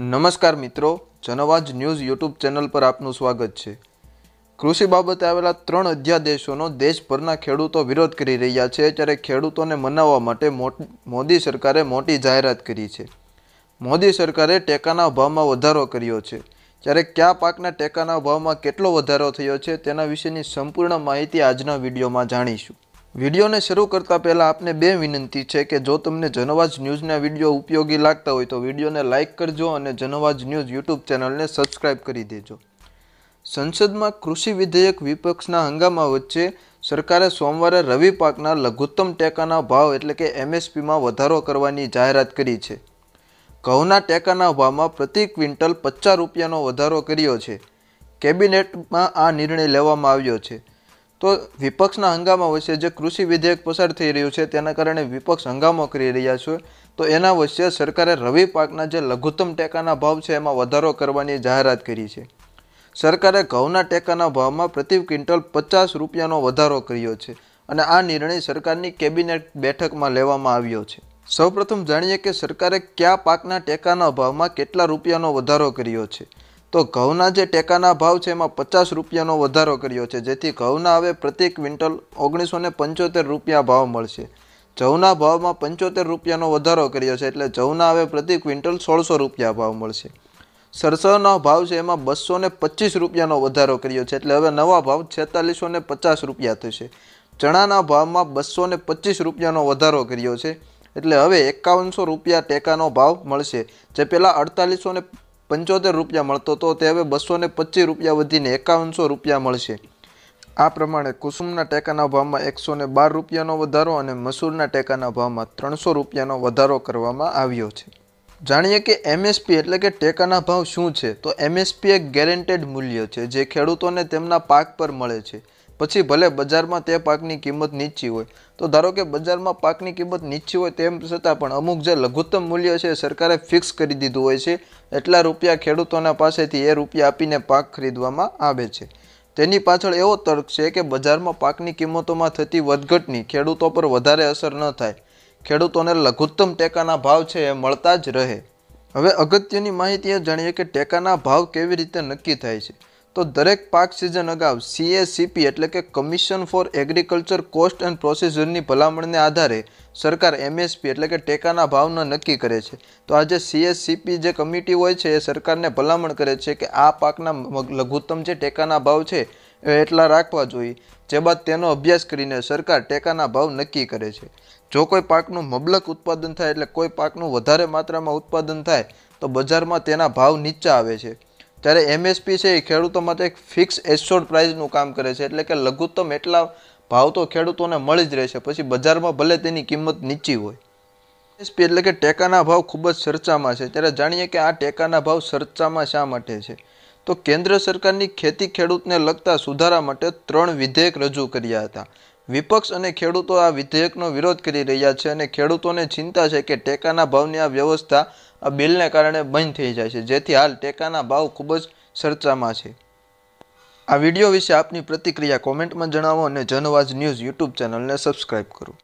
નમસ્કાર મિત્રો જનવાજ news YouTube channel પર આપનું સ્વાગત છે કૃષિ બાબતે આવેલા ત્રણ અધ્યાદેશોનો દેશભરના ખેડૂતો વિરોધ કરી રહ્યા છે ત્યારે ખેડૂતોને મનાવવા માટે મોદી સરકારે મોટી જાહેરાત કરી છે મોદી સરકારે ટેકાના ભાવમાં વધારો કર્યો છે ત્યારે કયા પાકના ટેકાના ભાવમાં કેટલો વધારો થયો છે તેના વિશેની સંપૂર્ણ માહિતી આજના વિડીયોમાં જાણીશું વિડીયોને શરૂ કરતાં પહેલાં આપને બે વિનંતી છે કે જો તમને જનવાજ ન્યૂઝના વિડીયો ઉપયોગી લાગતા હોય તો વિડીયોને લાઇક કરજો અને જનવાજ ન્યૂઝ યુટ્યુબ ચેનલને સબસ્ક્રાઇબ કરી દેજો સંસદમાં કૃષિ વિધેયક વિપક્ષના હંગામા વચ્ચે સરકારે સોમવારે રવિ પાકના લઘુત્તમ ટેકાના ભાવ એટલે કે એમએસપીમાં વધારો કરવાની જાહેરાત કરી છે ઘઉંના ટેકાના ભાવમાં પ્રતિ ક્વિન્ટલ પચાસ રૂપિયાનો વધારો કર્યો છે કેબિનેટમાં આ નિર્ણય લેવામાં આવ્યો છે તો વિપક્ષના હંગામા વચ્ચે જે કૃષિ વિધેયક પસાર થઈ રહ્યું છે તેના કારણે વિપક્ષ હંગામો કરી રહ્યા છે તો એના વચ્ચે સરકારે રવિ પાકના જે લઘુત્તમ ટેકાના ભાવ છે એમાં વધારો કરવાની જાહેરાત કરી છે સરકારે ઘઉંના ટેકાના ભાવમાં પ્રતિ ક્વિન્ટલ પચાસ રૂપિયાનો વધારો કર્યો છે અને આ નિર્ણય સરકારની કેબિનેટ બેઠકમાં લેવામાં આવ્યો છે સૌપ્રથમ જાણીએ કે સરકારે કયા પાકના ટેકાના ભાવમાં કેટલા રૂપિયાનો વધારો કર્યો છે તો ઘઉંના જે ટેકાના ભાવ છે એમાં પચાસ રૂપિયાનો વધારો કર્યો છે જેથી ઘઉંના હવે પ્રતિ ક્વિન્ટલ ઓગણીસો પંચોતેર રૂપિયા ભાવ મળશે જવના ભાવમાં પંચોતેર રૂપિયાનો વધારો કર્યો છે એટલે જવના હવે પ્રતિ ક્વિન્ટલ સોળસો રૂપિયા ભાવ મળશે સરસવનો ભાવ છે એમાં બસો ને પચીસ રૂપિયાનો વધારો કર્યો છે એટલે હવે નવા ભાવ છેતાલીસો ને પચાસ રૂપિયા થશે ચણાના ભાવમાં બસો ને પચીસ રૂપિયાનો વધારો કર્યો છે એટલે હવે એકાવનસો રૂપિયા ટેકાનો ભાવ મળશે જે પહેલાં અડતાલીસો ને પંચોતેર રૂપિયા મળતો હતો તે હવે બસો ને પચીસ રૂપિયા વધીને એકાવનસો રૂપિયા મળશે આ પ્રમાણે કુસુમના ટેકાના ભાવમાં એકસો ને બાર રૂપિયાનો વધારો અને મસૂરના ટેકાના ભાવમાં ત્રણસો રૂપિયાનો વધારો કરવામાં આવ્યો છે જાણીએ કે એમએસપી એટલે કે ટેકાના ભાવ શું છે તો એમએસપી એક ગેરેન્ટેડ મૂલ્ય છે જે ખેડૂતોને તેમના પાક પર મળે છે પછી ભલે બજારમાં તે પાકની કિંમત નીચી હોય તો ધારો કે બજારમાં પાકની કિંમત નીચી હોય તેમ છતાં પણ અમુક જે લઘુત્તમ મૂલ્ય છે સરકારે ફિક્સ કરી દીધું હોય છે એટલા રૂપિયા ખેડૂતોના પાસેથી એ રૂપિયા આપીને પાક ખરીદવામાં આવે છે તેની પાછળ એવો તર્ક છે કે બજારમાં પાકની કિંમતોમાં થતી વધઘટની ખેડૂતો પર વધારે અસર ન થાય ખેડૂતોને લઘુત્તમ ટેકાના ભાવ છે એ મળતા જ રહે હવે અગત્યની માહિતી એ જાણીએ કે ટેકાના ભાવ કેવી રીતે નક્કી થાય છે તો દરેક પાક સિઝન અગાઉ સીએસીપી એટલે કે commission for agriculture cost and પ્રોસિજરની ભલામણને આધારે સરકાર એમએસપી એટલે કે ટેકાના ભાવના નક્કી કરે છે તો આજે સીએસસીપી જે કમિટી હોય છે એ સરકારને ભલામણ કરે છે કે આ પાકના લઘુત્તમ જે ટેકાના ભાવ છે એ એટલા રાખવા જોઈએ જે બાદ તેનો અભ્યાસ કરીને સરકાર ટેકાના ભાવ નક્કી કરે છે જો કોઈ પાકનું મબલક ઉત્પાદન થાય એટલે કોઈ પાકનું વધારે માત્રામાં ઉત્પાદન થાય તો બજારમાં તેના ભાવ નીચા આવે છે જ્યારે એમએસપી છે એ ખેડૂતો માટે એક ફિક્સ એસ્યોર્ડ પ્રાઇઝનું કામ કરે છે એટલે કે લઘુત્તમ એટલા ભાવ તો ખેડૂતોને મળી જ રહે છે પછી બજારમાં ભલે તેની કિંમત નીચી હોય એમએસપી એટલે કે ટેકાના ભાવ ખૂબ જ ચર્ચામાં છે ત્યારે જાણીએ કે આ ટેકાના ભાવ ચર્ચામાં શા માટે છે તો કેન્દ્ર સરકારની ખેતી ખેડૂતને લગતા સુધારા માટે ત્રણ વિધેયક રજૂ કર્યા હતા વિપક્ષ અને ખેડૂતો આ વિધેયકનો વિરોધ કરી રહ્યા છે અને ખેડૂતોને ચિંતા છે કે ટેકાના ભાવની આ વ્યવસ્થા આ બિલને કારણે બંધ થઈ જાય છે જેથી હાલ ટેકાના ભાવ ખૂબ જ ચર્ચામાં છે આ વિડીયો વિશે આપની પ્રતિક્રિયા કોમેન્ટમાં જણાવો અને જનવાજ ન્યૂઝ યુટ્યુબ ચેનલને સબસ્ક્રાઈબ કરો